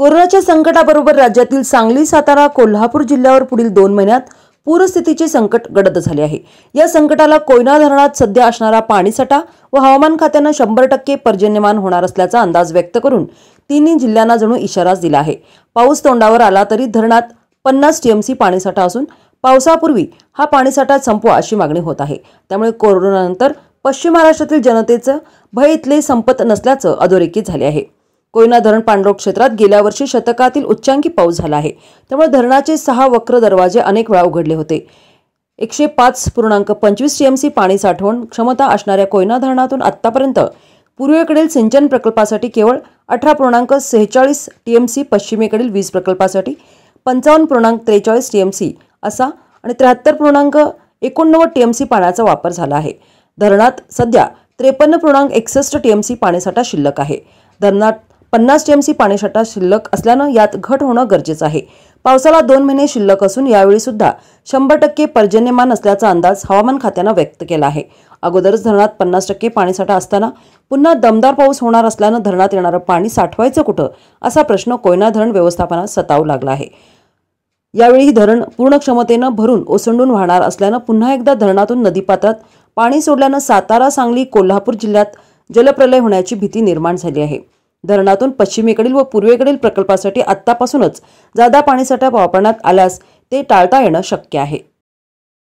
कोरोनाच्या संकटाबरोबर राज्यातील सांगली सातारा कोल्हापूर जिल्ह्यावर पुढील दोन महिन्यात पूरस्थितीचे संकट गडद झाले आहे या संकटाला कोयना धरणात सध्या असणारा पाणीसाठा व हवामान खात्यानं शंभर टक्के पर्जन्यमान होणार असल्याचा अंदाज व्यक्त करून तिन्ही जिल्ह्यांना जणू इशारा दिला आहे पाऊस तोंडावर आला तरी धरणात पन्नास टीएमसी पाणीसाठा असून पावसापूर्वी हा पाणीसाठा संपवा अशी मागणी होत आहे त्यामुळे कोरोनानंतर पश्चिम महाराष्ट्रातील जनतेचं भय इथले संपत नसल्याचं अधोरेखित झाले आहे कोयना धरण पाणलोट क्षेत्रात गेल्या वर्षी शतकातील उच्चांकी पाऊस झाला आहे त्यामुळे धरणाचे सहा वक्र दरवाजे अनेक वेळा उघडले होते एकशे पाच पूर्णांक पंचवीस टीएमसी पाणी साठवण क्षमता असणाऱ्या कोयना धरणातून आत्तापर्यंत पूर्वेकडील सिंचन प्रकल्पासाठी केवळ अठरा पूर्णांक सेहेचाळीस टीएमसी पश्चिमेकडील वीज प्रकल्पासाठी पंचावन्न पूर्णांक त्रेचाळीस टीएमसी असा आणि त्र्याहत्तर पूर्णांक एकोणनव्वद टीएमसी पाण्याचा वापर झाला आहे धरणात सध्या त्रेपन्न पूर्णांक एकसष्ट सी पाणीसाठा शिल्लक आहे धरणात पन्नास सी पाणीसाठा शिल्लक असल्यानं यात घट होणं गरजेचं आहे पावसाला दोन महिने शिल्लक असून यावेळी सुद्धा शंभर टक्के पर्जन्यमान असल्याचा अंदाज हवामान खात्यानं व्यक्त केला आहे अगोदरच धरणात पन्नास टक्के पाणीसाठा असताना पुन्हा दमदार पाऊस होणार असल्यानं धरणात येणारं पाणी साठवायचं कुठं असा प्रश्न कोयना धरण व्यवस्थापनात सतावू लागला आहे यावेळी ही धरण पूर्ण क्षमतेनं भरून ओसंडून वाहणार असल्यानं पुन्हा एकदा धरणातून नदीपात्रात पाणी सोडल्यानं सातारा सांगली कोल्हापूर जिल्ह्यात जलप्रलय होण्याची भीती निर्माण झाली आहे धरणातून पश्चिमेकडील व पूर्वेकडील प्रकल्पासाठी आत्तापासूनच जादा पाणीसाठा वापरण्यात आल्यास ते टाळता येणं शक्य आहे